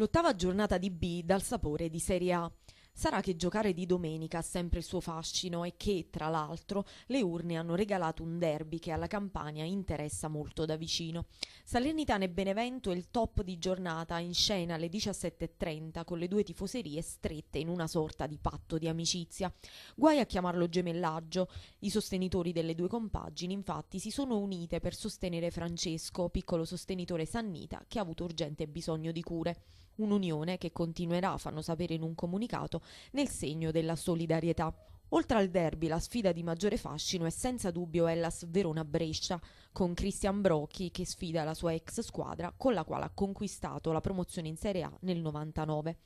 L'ottava giornata di B dal sapore di Serie A. Sarà che giocare di domenica ha sempre il suo fascino e che, tra l'altro, le urne hanno regalato un derby che alla Campania interessa molto da vicino. Salernitana e Benevento è il top di giornata in scena alle 17.30 con le due tifoserie strette in una sorta di patto di amicizia. Guai a chiamarlo gemellaggio. I sostenitori delle due compagini infatti si sono unite per sostenere Francesco, piccolo sostenitore sannita che ha avuto urgente bisogno di cure un'unione che continuerà, fanno sapere in un comunicato, nel segno della solidarietà. Oltre al derby, la sfida di maggiore fascino è senza dubbio Hellas Verona-Brescia, con Christian Brocchi che sfida la sua ex squadra con la quale ha conquistato la promozione in Serie A nel 99.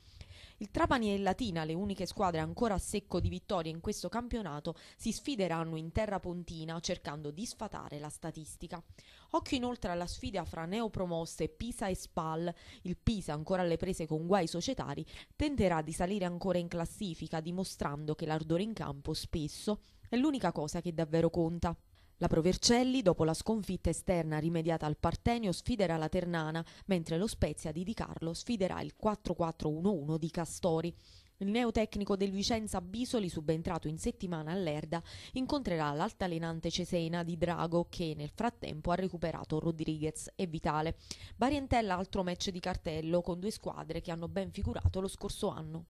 Il Trapani e il Latina, le uniche squadre ancora a secco di vittorie in questo campionato, si sfideranno in terra pontina cercando di sfatare la statistica. Occhio inoltre alla sfida fra neopromosse Pisa e Spal. Il Pisa, ancora alle prese con guai societari, tenterà di salire ancora in classifica, dimostrando che l'ardore in campo campo spesso è l'unica cosa che davvero conta. La Provercelli, dopo la sconfitta esterna rimediata al Partenio, sfiderà la Ternana, mentre lo Spezia di Di Carlo sfiderà il 4-4-1-1 di Castori. Il neotecnico del Vicenza Bisoli, subentrato in settimana all'Erda, incontrerà l'altalenante Cesena di Drago che nel frattempo ha recuperato Rodriguez e Vitale. Barientella altro match di cartello con due squadre che hanno ben figurato lo scorso anno.